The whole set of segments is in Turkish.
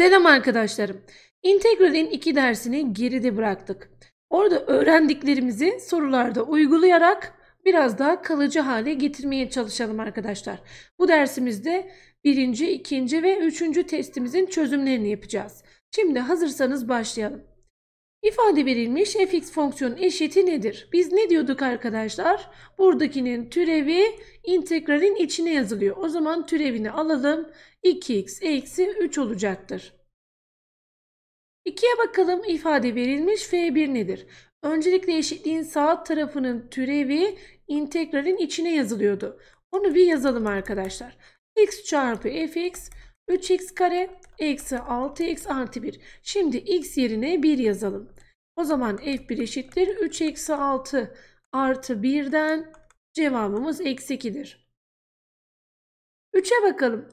Selam arkadaşlarım. İntegral'in iki dersini geride bıraktık. Orada öğrendiklerimizi sorularda uygulayarak biraz daha kalıcı hale getirmeye çalışalım arkadaşlar. Bu dersimizde birinci, ikinci ve üçüncü testimizin çözümlerini yapacağız. Şimdi hazırsanız başlayalım. İfade verilmiş fx fonksiyonun eşiti nedir? Biz ne diyorduk arkadaşlar? Buradakinin türevi integralin içine yazılıyor. O zaman türevini alalım. 2x eksi 3 olacaktır. 2'ye bakalım ifade verilmiş f1 nedir? Öncelikle eşitliğin sağ tarafının türevi integralin içine yazılıyordu. Onu bir yazalım arkadaşlar. x çarpı fx 3x kare eksi 6x artı 1. Şimdi x yerine 1 yazalım. O zaman f1 eşittir 3 eksi 6 artı 1'den cevabımız eksi 2'dir. 3'e bakalım.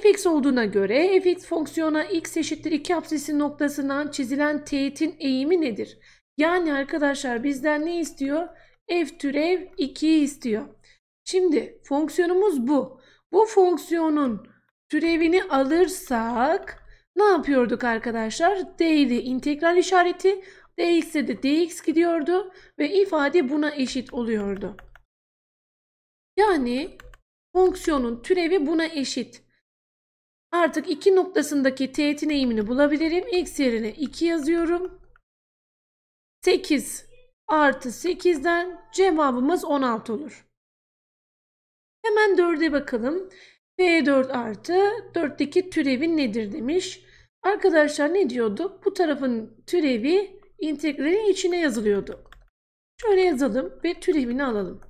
fx olduğuna göre fx fonksiyona x eşittir 2 absisi noktasından çizilen teğetin eğimi nedir? Yani arkadaşlar bizden ne istiyor? f türev 2'yi istiyor. Şimdi fonksiyonumuz bu. Bu fonksiyonun türevini alırsak ne yapıyorduk arkadaşlar? D'li integral işareti dx'e de dx gidiyordu ve ifade buna eşit oluyordu. Yani fonksiyonun türevi buna eşit. Artık iki noktasındaki teğetin eğimini bulabilirim. X yerine 2 yazıyorum. 8 artı 8'den cevabımız 16 olur. Hemen 4'e bakalım. B4 artı 4'teki türevi nedir demiş. Arkadaşlar ne diyordu Bu tarafın türevi integralin içine yazılıyordu. Şöyle yazalım ve türevini alalım.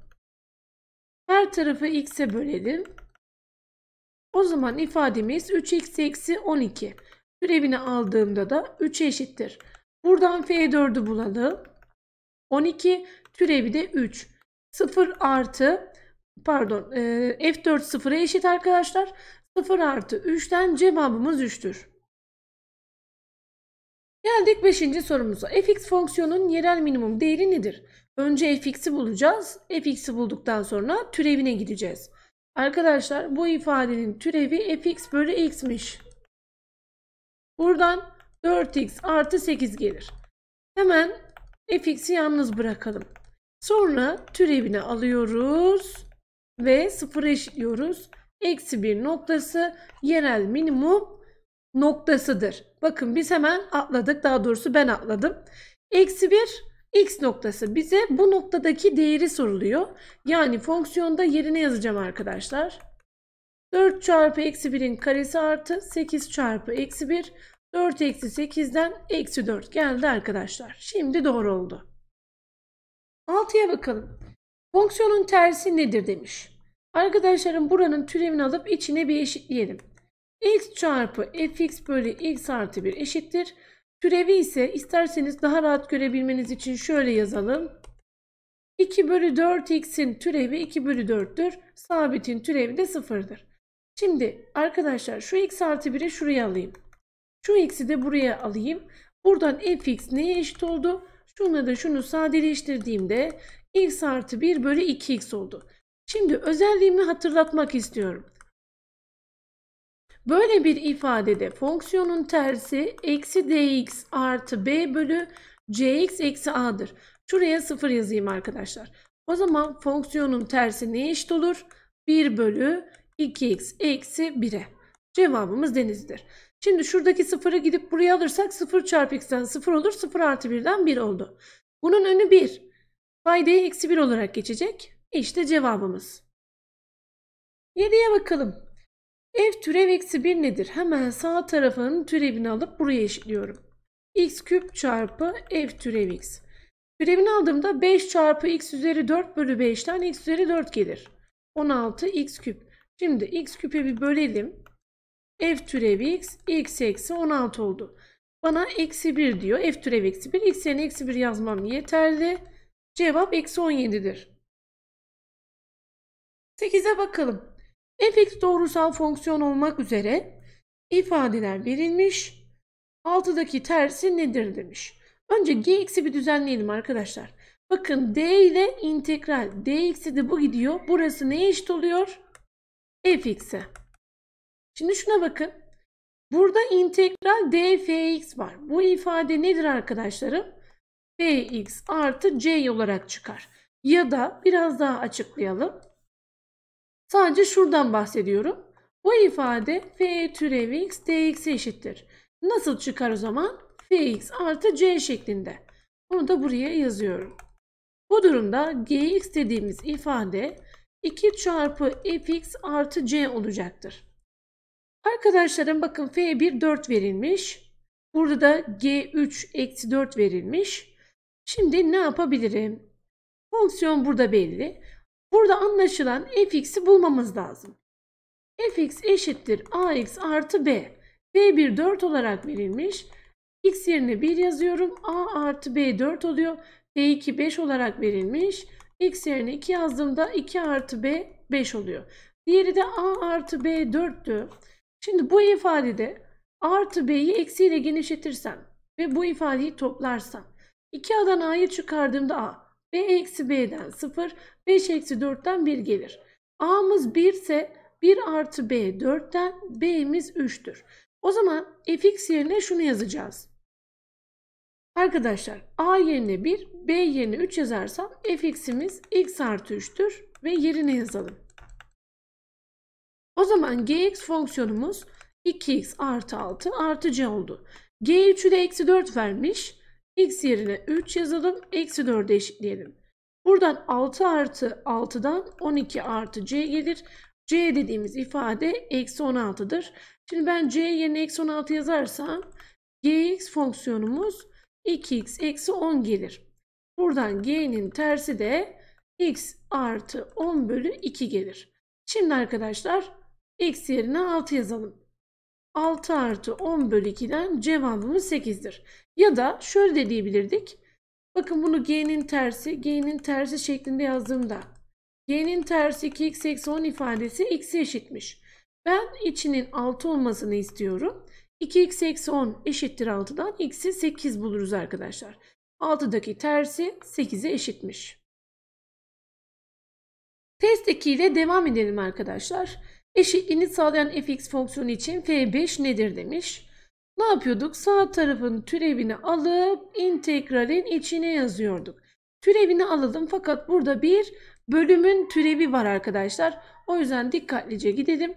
Her tarafı x'e bölelim. O zaman ifademiz 3x eksi 12. Türevini aldığımda da 3 eşittir. Buradan f4'ü bulalım. 12 türevi de 3. 0 artı pardon e, F4 sıfıra eşit arkadaşlar. 0 artı 3'ten cevabımız 3'tür. Geldik 5. sorumuza. fx fonksiyonun yerel minimum değeri nedir? Önce fx'i bulacağız. fx'i bulduktan sonra türevine gideceğiz. Arkadaşlar bu ifadenin türevi fx bölü x'miş. Buradan 4x artı 8 gelir. Hemen fx'i yalnız bırakalım. Sonra türevini alıyoruz ve 0 eşitliyoruz. Eksi 1 noktası yerel minimum noktasıdır. Bakın biz hemen atladık. Daha doğrusu ben atladım. Eksi 1 x noktası bize bu noktadaki değeri soruluyor. Yani fonksiyonda yerine yazacağım arkadaşlar. 4 çarpı eksi 1'in karesi artı 8 çarpı eksi 1 4 eksi 8'den eksi 4 geldi arkadaşlar. Şimdi doğru oldu. 6'ya bakalım. Fonksiyonun tersi nedir demiş. Arkadaşlarım buranın türevini alıp içine bir eşitleyelim. x çarpı fx bölü x artı 1 eşittir. Türevi ise isterseniz daha rahat görebilmeniz için şöyle yazalım. 2 bölü 4x'in türevi 2 bölü 4'tür. Sabitin türevi de 0'dır. Şimdi arkadaşlar şu x artı 1'i şuraya alayım. Şu x'i de buraya alayım. Buradan fx neye eşit oldu? Şunu da şunu sadeleştirdiğimde x artı 1 bölü 2x oldu. Şimdi özelliğimi hatırlatmak istiyorum. Böyle bir ifadede fonksiyonun tersi eksi dx artı b bölü cx eksi a'dır. Şuraya 0 yazayım arkadaşlar. O zaman fonksiyonun tersi ne eşit olur? 1 bölü 2x eksi 1'e. Cevabımız denizdir. Şimdi şuradaki sıfırı gidip buraya alırsak 0 çarpı x'ten 0 olur. 0 artı 1'den 1 oldu. Bunun önü 1. Faydayı eksi 1 olarak geçecek. E işte cevabımız. 7'ye bakalım. F türev eksi 1 nedir? Hemen sağ tarafının türevini alıp buraya eşitliyorum. x küp çarpı f türev x. Türevini aldığımda 5 çarpı x üzeri 4 bölü 5'ten x üzeri 4 gelir. 16 x küp. Şimdi x küpe bir bölelim. f türevi x, x eksi 16 oldu. Bana eksi 1 diyor. f türevi eksi 1. x yerine eksi 1 yazmam yeterli. Cevap eksi 17'dir. 8'e bakalım. fx doğrusal fonksiyon olmak üzere ifadeler verilmiş. 6'daki tersi nedir demiş. Önce gx'i bir düzenleyelim arkadaşlar. Bakın d ile integral dx'i de bu gidiyor. Burası neye eşit oluyor? fx'e. Şimdi şuna bakın. Burada integral dfx var. Bu ifade nedir arkadaşlarım? bx artı c olarak çıkar. Ya da biraz daha açıklayalım. Sadece şuradan bahsediyorum. Bu ifade f türevi x dx'e eşittir. Nasıl çıkar o zaman? fx artı c şeklinde. Bunu da buraya yazıyorum. Bu durumda gx dediğimiz ifade 2 çarpı fx artı c olacaktır. Arkadaşlarım bakın f1 4 verilmiş. Burada da g3 eksi 4 verilmiş. Şimdi ne yapabilirim? Fonksiyon burada belli. Burada anlaşılan fx'i bulmamız lazım. fx eşittir ax artı b. b1 4 olarak verilmiş. x yerine 1 yazıyorum. a artı b 4 oluyor. b2 5 olarak verilmiş. x yerine 2 yazdığımda 2 artı b 5 oluyor. Diğeri de a artı b 4'tü. Şimdi bu ifadede artı b'yi eksiyle genişletirsem ve bu ifadeyi toplarsam 2 Adana'yı çıkardığımda A. B eksi B'den 0, 5 eksi 4'ten 1 gelir. A'mız 1 ise 1 artı B 4'ten, B'miz 3'tür. O zaman fx yerine şunu yazacağız. Arkadaşlar A yerine 1, B yerine 3 yazarsam fx'imiz x artı 3'tür ve yerine yazalım. O zaman gx fonksiyonumuz 2x artı 6 artı c oldu. G3'ü de eksi 4 vermiş. X yerine 3 yazalım. Eksi 4'e eşitleyelim. Buradan 6 artı 6'dan 12 artı C gelir. C dediğimiz ifade eksi 16'dır. Şimdi ben C yerine eksi 16 yazarsam gx fonksiyonumuz 2x eksi 10 gelir. Buradan g'nin tersi de x artı 10 bölü 2 gelir. Şimdi arkadaşlar x yerine 6 yazalım. 6 artı 10 bölü 2'den cevabımız 8'dir. Ya da şöyle de diyebilirdik. Bakın bunu g'nin tersi, g'nin tersi şeklinde yazdığımda g'nin tersi 2x eksi 10 ifadesi x'e eşitmiş. Ben içinin 6 olmasını istiyorum. 2x eksi 10 eşittir 6'dan x'i 8 buluruz arkadaşlar. 6'daki tersi 8'e eşitmiş. Test 2 ile devam edelim arkadaşlar. Eşitliğini sağlayan fx fonksiyonu için f5 nedir demiş. Ne yapıyorduk? Sağ tarafın türevini alıp integralin içine yazıyorduk. Türevini alalım fakat burada bir bölümün türevi var arkadaşlar. O yüzden dikkatlice gidelim.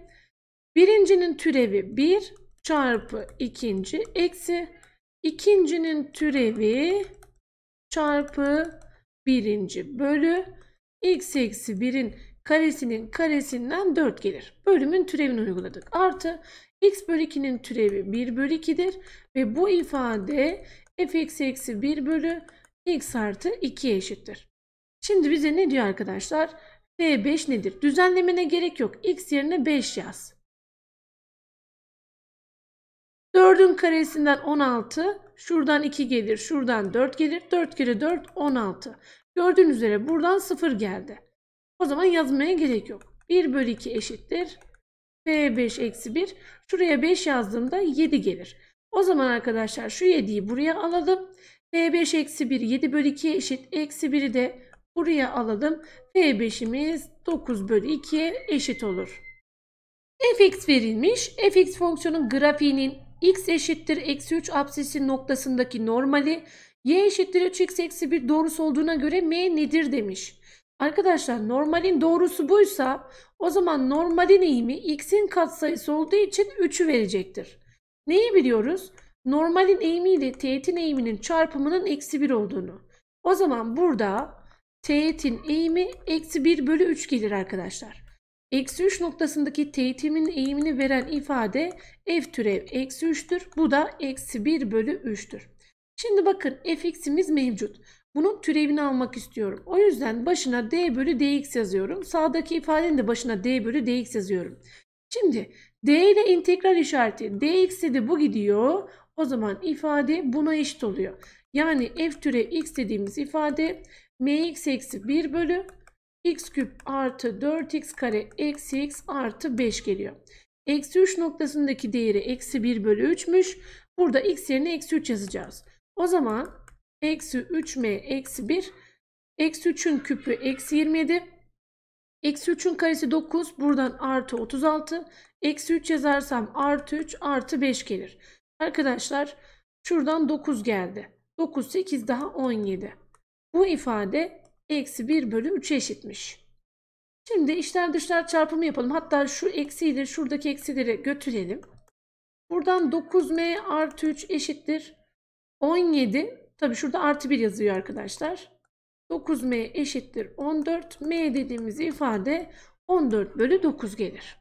Birincinin türevi 1 çarpı ikinci eksi ikincinin türevi çarpı birinci bölü x eksi 1'in karesinin karesinden 4 gelir. Bölümün türevini uyguladık. Artı x bölü 2'nin türevi 1 bölü 2'dir. Ve bu ifade fx eksi 1 bölü x artı 2'ye eşittir. Şimdi bize ne diyor arkadaşlar? f5 nedir? Düzenlemene gerek yok. x yerine 5 yaz. 4'ün karesinden 16, şuradan 2 gelir, şuradan 4 gelir. 4 kere 4 16. Gördüğünüz üzere buradan 0 geldi. O zaman yazmaya gerek yok. 1 bölü 2 eşittir. P5 eksi 1. Şuraya 5 yazdığımda 7 gelir. O zaman arkadaşlar şu 7'yi buraya alalım. P5 eksi 1 7 bölü 2 eşit. Eksi 1'i de buraya alalım. P5'imiz 9 bölü 2'ye eşit olur. fx verilmiş. fx fonksiyonun grafiğinin x eşittir eksi 3 absisi noktasındaki normali y eşittir 3x eksi 1 doğrusu olduğuna göre m nedir demiş. Arkadaşlar normalin doğrusu buysa o zaman normalin eğimi x'in katsayısı olduğu için 3'ü verecektir. Neyi biliyoruz? Normalin eğimi ile teğetin eğiminin çarpımının eksi 1 olduğunu. O zaman burada teğetin eğimi eksi 1 bölü 3 gelir arkadaşlar. Eksi 3 noktasındaki teğetimin eğimini veren ifade f türev eksi 3'tür. Bu da eksi 1 bölü 3'tür. Şimdi bakın fx'imiz mevcut. Bunun türevini almak istiyorum. O yüzden başına d bölü dx yazıyorum. Sağdaki ifadenin de başına d bölü dx yazıyorum. Şimdi d ile integral işareti dx'e de bu gidiyor. O zaman ifade buna eşit oluyor. Yani f türe x dediğimiz ifade mx eksi 1 bölü x küp artı 4x kare eksi x artı 5 geliyor. Eksi 3 noktasındaki değeri eksi 1 bölü 3'müş. Burada x yerine eksi 3 yazacağız. O zaman Eksi 3m eksi 1. Eksi 3'ün küpü eksi 27. Eksi 3'ün karesi 9. Buradan artı 36. Eksi 3 yazarsam artı 3 artı 5 gelir. Arkadaşlar şuradan 9 geldi. 9 8 daha 17. Bu ifade eksi 1 bölü 3'e eşitmiş. Şimdi içler dışlar çarpımı yapalım. Hatta şu eksiyi de şuradaki eksileri götürelim. Buradan 9m artı 3 eşittir. 17 Tabi şurada artı 1 yazıyor arkadaşlar. 9m eşittir 14. m dediğimiz ifade 14 bölü 9 gelir.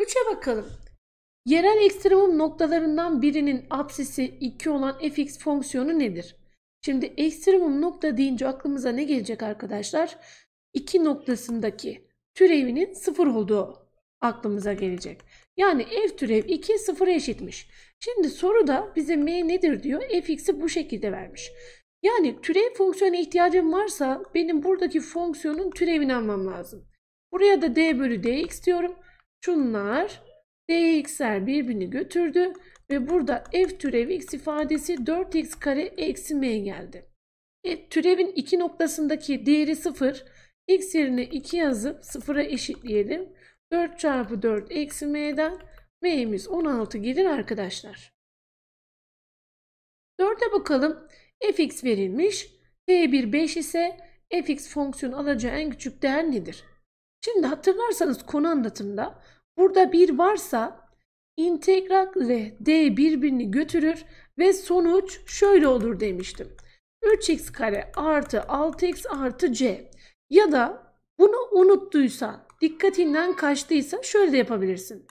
3'e bakalım. Yerel ekstremum noktalarından birinin absisi 2 olan fx fonksiyonu nedir? Şimdi ekstremum nokta deyince aklımıza ne gelecek arkadaşlar? 2 noktasındaki türevinin 0 olduğu aklımıza gelecek. Yani f türev 2 0'a eşitmiş. Şimdi soruda bize m nedir diyor. fx'i bu şekilde vermiş. Yani türev fonksiyona ihtiyacım varsa benim buradaki fonksiyonun türevini almam lazım. Buraya da d bölü dx diyorum. Şunlar dx'ler birbirini götürdü ve burada f türevi x ifadesi 4x kare eksi m geldi. E, türevin iki noktasındaki değeri 0. x yerine 2 yazıp 0'a eşitleyelim. 4 çarpı 4 eksi m'den B'imiz 16 gelir arkadaşlar. 4'e bakalım. fx verilmiş. P1 5 ise fx fonksiyonu alacağı en küçük değer nedir? Şimdi hatırlarsanız konu anlatımda burada 1 varsa integral ile d birbirini götürür ve sonuç şöyle olur demiştim. 3x kare artı 6x artı c ya da bunu unuttuysan dikkatinden kaçtıysa şöyle de yapabilirsin.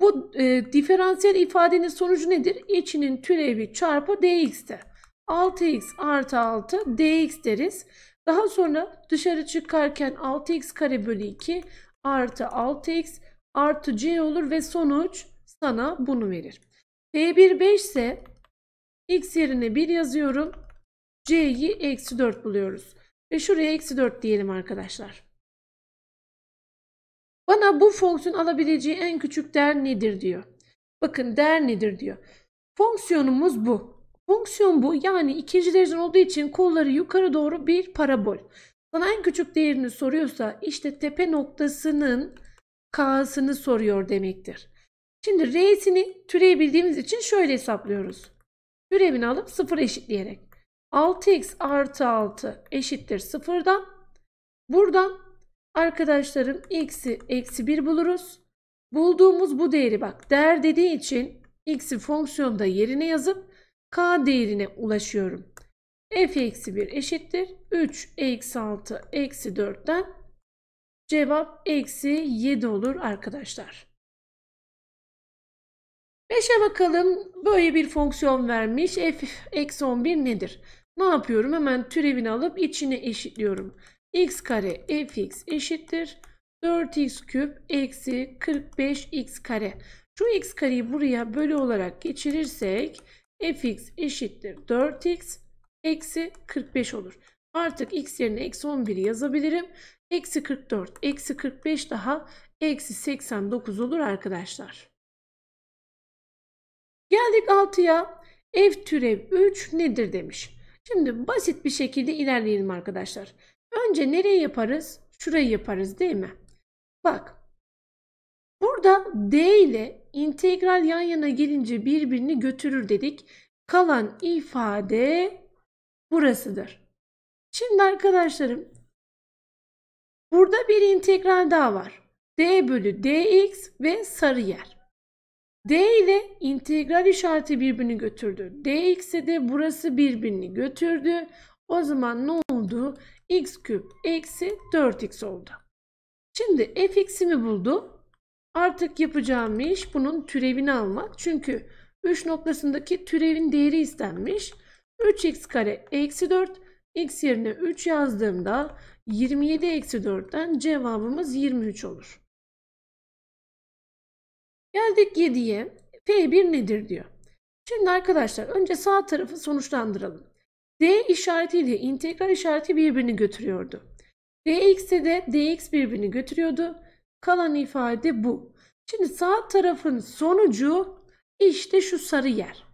Bu e, diferansiyel ifadenin sonucu nedir? İçinin türevi çarpı dx'te 6x artı 6 dx deriz. Daha sonra dışarı çıkarken 6x kare bölü 2 artı 6x artı c olur ve sonuç sana bunu verir. D1 5 ise x yerine 1 yazıyorum. c'yi eksi 4 buluyoruz. Ve şuraya eksi 4 diyelim arkadaşlar. Bana bu fonksiyon alabileceği en küçük değer nedir diyor. Bakın değer nedir diyor. Fonksiyonumuz bu. Fonksiyon bu yani ikinci dereceden olduğu için kolları yukarı doğru bir parabol. Sana en küçük değerini soruyorsa işte tepe noktasının k'sını soruyor demektir. Şimdi r'sini türeyi bildiğimiz için şöyle hesaplıyoruz. Türevini alıp 0 eşitleyerek. 6x artı 6 eşittir 0'dan. Buradan Arkadaşlarım x'i eksi 1 buluruz. Bulduğumuz bu değeri bak değer dediği için x'i fonksiyonda yerine yazıp k değerine ulaşıyorum. f eksi 1 eşittir. 3 eksi 6 eksi 4'ten cevap eksi 7 olur arkadaşlar. 5'e bakalım böyle bir fonksiyon vermiş f eksi 11 nedir? Ne yapıyorum hemen türevini alıp içine eşitliyorum x kare fx eşittir 4x küp eksi 45x kare. Şu x kareyi buraya bölü olarak geçirirsek fx eşittir 4x eksi 45 olur. Artık x yerine eksi 11 yazabilirim. Eksi 44 eksi 45 daha eksi 89 olur arkadaşlar. Geldik 6'ya. F türev 3 nedir demiş. Şimdi basit bir şekilde ilerleyelim arkadaşlar. Önce nereye yaparız? Şurayı yaparız değil mi? Bak. Burada D ile integral yan yana gelince birbirini götürür dedik. Kalan ifade burasıdır. Şimdi arkadaşlarım burada bir integral daha var. D bölü dx ve sarı yer. D ile integral işareti birbirini götürdü. dx'e de burası birbirini götürdü. O zaman ne oldu? x küp eksi 4x oldu. Şimdi fx'imi buldum. Artık yapacağım iş bunun türevini almak. Çünkü 3 noktasındaki türevin değeri istenmiş. 3x kare eksi 4 x yerine 3 yazdığımda 27 eksi 4'ten cevabımız 23 olur. Geldik 7'ye. F1 nedir diyor. Şimdi arkadaşlar önce sağ tarafı sonuçlandıralım. D işaretiyle integral işareti birbirini götürüyordu. Dx'e de dx birbirini götürüyordu. Kalan ifade bu. Şimdi sağ tarafın sonucu işte şu sarı yer.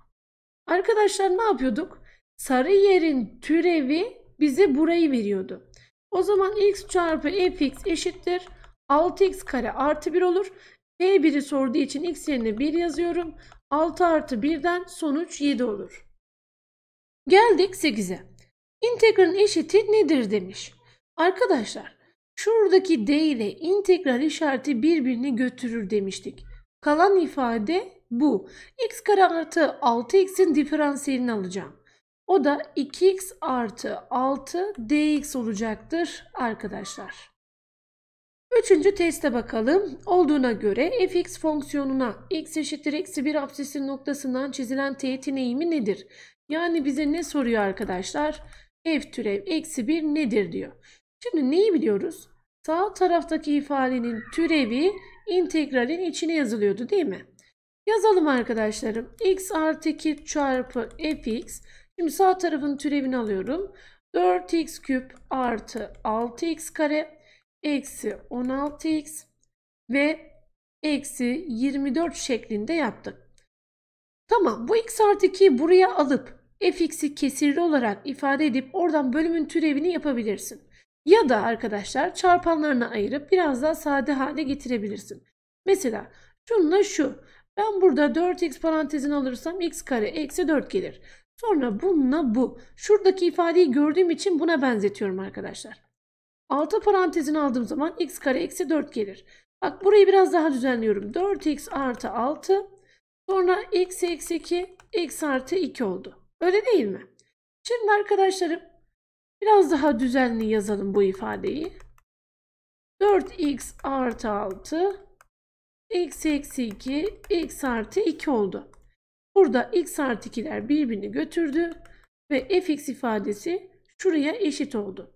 Arkadaşlar ne yapıyorduk? Sarı yerin türevi bize burayı veriyordu. O zaman x çarpı fx eşittir. 6x kare artı 1 olur. E 1i sorduğu için x yerine 1 yazıyorum. 6 artı 1'den sonuç 7 olur. Geldik 8'e. İntegral eşiti nedir demiş. Arkadaşlar şuradaki D ile integral işareti birbirini götürür demiştik. Kalan ifade bu. x kare artı 6x'in diferansiyelini alacağım. O da 2x artı 6 dx olacaktır arkadaşlar. Üçüncü teste bakalım. Olduğuna göre fx fonksiyonuna x eşittir eksi 1 absisinin noktasından çizilen teğetin eğimi nedir? Yani bize ne soruyor arkadaşlar? F türev eksi 1 nedir diyor. Şimdi neyi biliyoruz? Sağ taraftaki ifadenin türevi integralin içine yazılıyordu değil mi? Yazalım arkadaşlarım. x artı 2 çarpı fx. Şimdi sağ tarafın türevini alıyorum. 4x küp artı 6x kare eksi 16x ve eksi 24 şeklinde yaptık. Tamam bu x artı 2'yi buraya alıp fx'i kesirli olarak ifade edip oradan bölümün türevini yapabilirsin. Ya da arkadaşlar çarpanlarına ayırıp biraz daha sade hale getirebilirsin. Mesela şununla şu. Ben burada 4x parantezin alırsam x kare eksi 4 gelir. Sonra bununla bu. Şuradaki ifadeyi gördüğüm için buna benzetiyorum arkadaşlar. 6 parantezin aldığım zaman x kare eksi 4 gelir. Bak burayı biraz daha düzenliyorum. 4x artı 6 Sonra x eksi 2, x artı 2 oldu. Öyle değil mi? Şimdi arkadaşlarım biraz daha düzenli yazalım bu ifadeyi. 4x artı 6, x eksi 2, x artı 2 oldu. Burada x artı 2'ler birbirini götürdü ve fx ifadesi şuraya eşit oldu.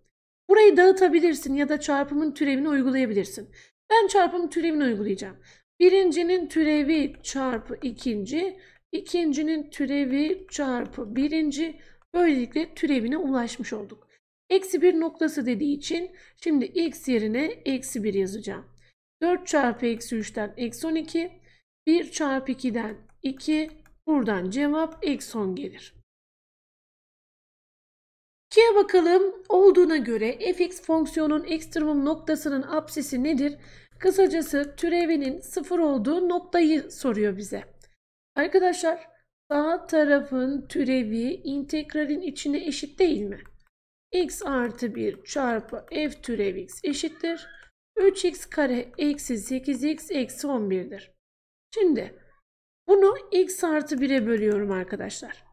Burayı dağıtabilirsin ya da çarpımın türevini uygulayabilirsin. Ben çarpımın türevini uygulayacağım. Birincinin türevi çarpı ikinci, ikincinin türevi çarpı birinci. Böylelikle türevine ulaşmış olduk. Eksi bir noktası dediği için şimdi x yerine eksi bir yazacağım. 4 çarpı eksi 3'ten eksi 12, 1 çarpı 2'den 2, buradan cevap eksi 10 gelir. 2'ye bakalım. Olduğuna göre fx fonksiyonun ekstremum noktasının apsisi nedir? Kısacası türevinin sıfır olduğu noktayı soruyor bize. Arkadaşlar sağ tarafın türevi integralin içine eşit değil mi? x artı 1 çarpı f türev x eşittir. 3x kare eksi 8x eksi 11'dir. Şimdi bunu x artı 1'e bölüyorum arkadaşlar.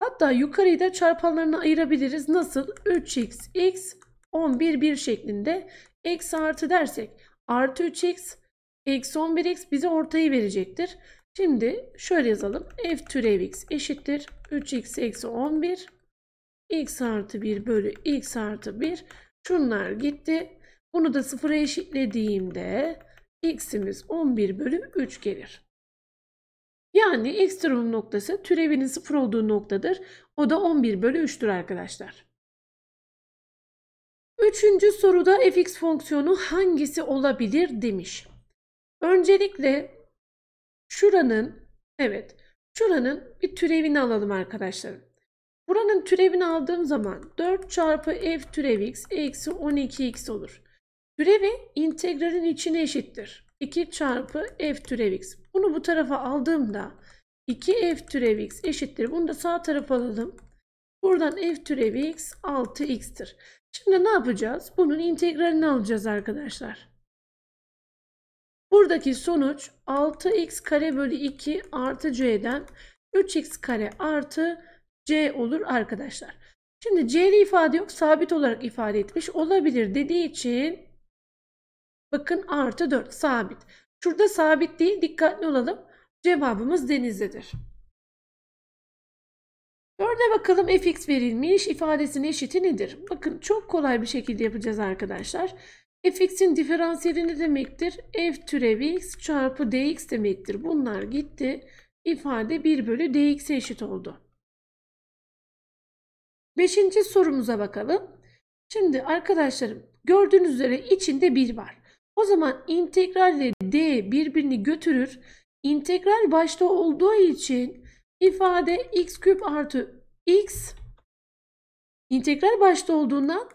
Hatta yukarıyı da çarpanlarına ayırabiliriz. Nasıl? 3x, x, 11, 1 şeklinde. Eksi artı dersek artı 3x eksi 11x bize ortayı verecektir. Şimdi şöyle yazalım. f türev x eşittir. 3x eksi 11 x artı 1 bölü x artı 1 şunlar gitti. Bunu da sıfıra eşitlediğimde x'imiz 11 bölü 3 gelir. Yani x ekstremum noktası türevinin sıfır olduğu noktadır. O da 11 bölü 3'tür arkadaşlar. Üçüncü soruda fx fonksiyonu hangisi olabilir demiş. Öncelikle şuranın evet şuranın bir türevini alalım arkadaşlarım. Buranın türevini aldığım zaman 4 çarpı f türev x eksi 12x olur. Türevi integralin içine eşittir. 2 çarpı f türev x. Bunu bu tarafa aldığımda 2f türev x eşittir. Bunu da sağ tarafa alalım. Buradan f türevi x 6x'tir. Şimdi ne yapacağız? Bunun integralini alacağız arkadaşlar. Buradaki sonuç 6x kare bölü 2 artı c'den 3x kare artı c olur arkadaşlar. Şimdi c'li ifade yok sabit olarak ifade etmiş olabilir dediği için bakın artı 4 sabit. Şurada sabit değil dikkatli olalım cevabımız denizdedir. 4'e bakalım fx verilmiş ifadesinin eşiti nedir? Bakın çok kolay bir şekilde yapacağız arkadaşlar. fx'in diferansiyeli ne demektir? f türevi x çarpı dx demektir. Bunlar gitti. İfade 1 bölü dx'e eşit oldu. Beşinci sorumuza bakalım. Şimdi arkadaşlarım gördüğünüz üzere içinde 1 var. O zaman integral ile d birbirini götürür. İntegral başta olduğu için ifade x küp artı x integral başta olduğundan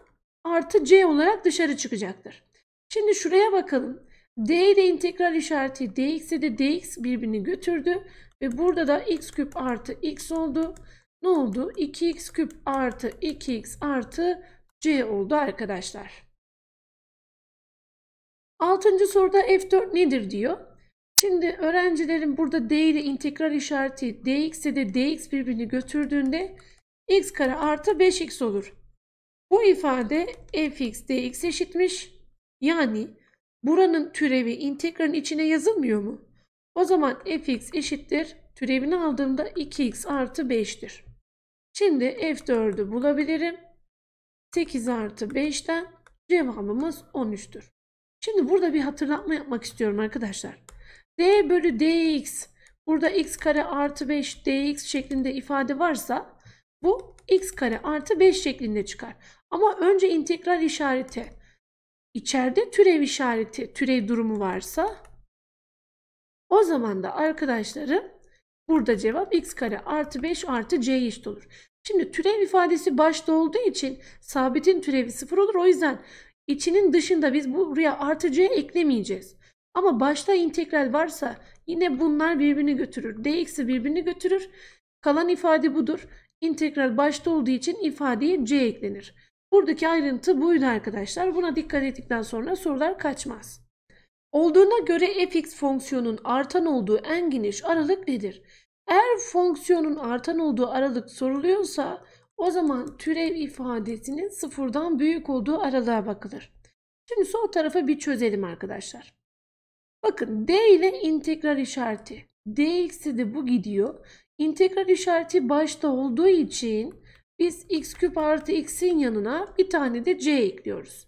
artı c olarak dışarı çıkacaktır. Şimdi şuraya bakalım. D ile integral işareti dx'e de dx birbirini götürdü. Ve burada da x küp artı x oldu. Ne oldu? 2x küp artı 2x artı c oldu arkadaşlar. Altıncı soruda f4 nedir diyor. Şimdi öğrencilerin burada d ile integral işareti dx de dx birbirini götürdüğünde x kare artı 5x olur. Bu ifade fx dx eşitmiş. Yani buranın türevi integralin içine yazılmıyor mu? O zaman fx eşittir. Türevini aldığımda 2x artı 5'tir. Şimdi f4'ü bulabilirim. 8 artı 5'ten cevabımız 13'tür. Şimdi burada bir hatırlatma yapmak istiyorum arkadaşlar d bölü dx burada x kare artı 5 dx şeklinde ifade varsa bu x kare artı 5 şeklinde çıkar. Ama önce integral işareti içeride türev işareti türev durumu varsa o zaman da arkadaşlarım burada cevap x kare artı 5 artı c eşit olur. Şimdi türev ifadesi başta olduğu için sabitin türevi sıfır olur. O yüzden içinin dışında biz buraya artı c eklemeyeceğiz. Ama başta integral varsa yine bunlar birbirini götürür. D birbirini götürür. Kalan ifade budur. İntegral başta olduğu için ifadeye C eklenir. Buradaki ayrıntı buydu arkadaşlar. Buna dikkat ettikten sonra sorular kaçmaz. Olduğuna göre fx fonksiyonun artan olduğu en geniş aralık nedir? Eğer fonksiyonun artan olduğu aralık soruluyorsa o zaman türev ifadesinin sıfırdan büyük olduğu aralığa bakılır. Şimdi sol tarafı bir çözelim arkadaşlar. Bakın D ile integral işareti. Dx'e de bu gidiyor. İntegral işareti başta olduğu için biz x küp artı x'in yanına bir tane de c ekliyoruz.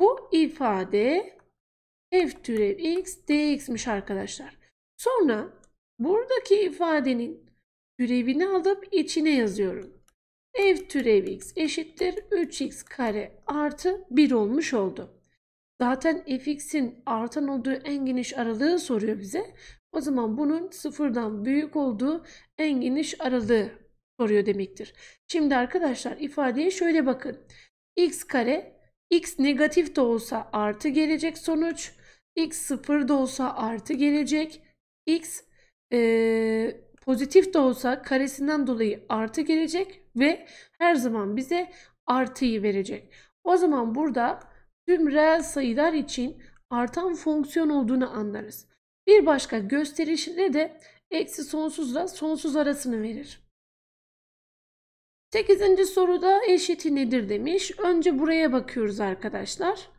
Bu ifade f türev x dx'miş arkadaşlar. Sonra buradaki ifadenin türevini alıp içine yazıyorum. f türev x eşittir 3x kare artı 1 olmuş oldu. Zaten fx'in artan olduğu en geniş aralığı soruyor bize. O zaman bunun sıfırdan büyük olduğu en geniş aralığı soruyor demektir. Şimdi arkadaşlar ifadeye şöyle bakın. x kare x negatif de olsa artı gelecek sonuç. x sıfır da olsa artı gelecek. x e, pozitif de olsa karesinden dolayı artı gelecek ve her zaman bize artıyı verecek. O zaman burada tüm reel sayılar için artan fonksiyon olduğunu anlarız. Bir başka gösterişle de eksi sonsuzla sonsuz arasını verir. 8. soruda eşiti nedir demiş. Önce buraya bakıyoruz arkadaşlar.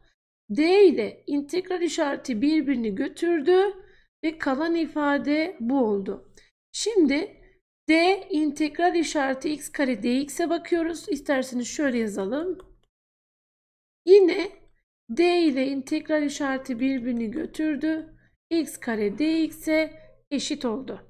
D ile integral işareti birbirini götürdü ve kalan ifade bu oldu. Şimdi D integral işareti x kare dx'e bakıyoruz. İsterseniz şöyle yazalım. Yine D ile integral işareti birbirini götürdü. X kare dx'e eşit oldu.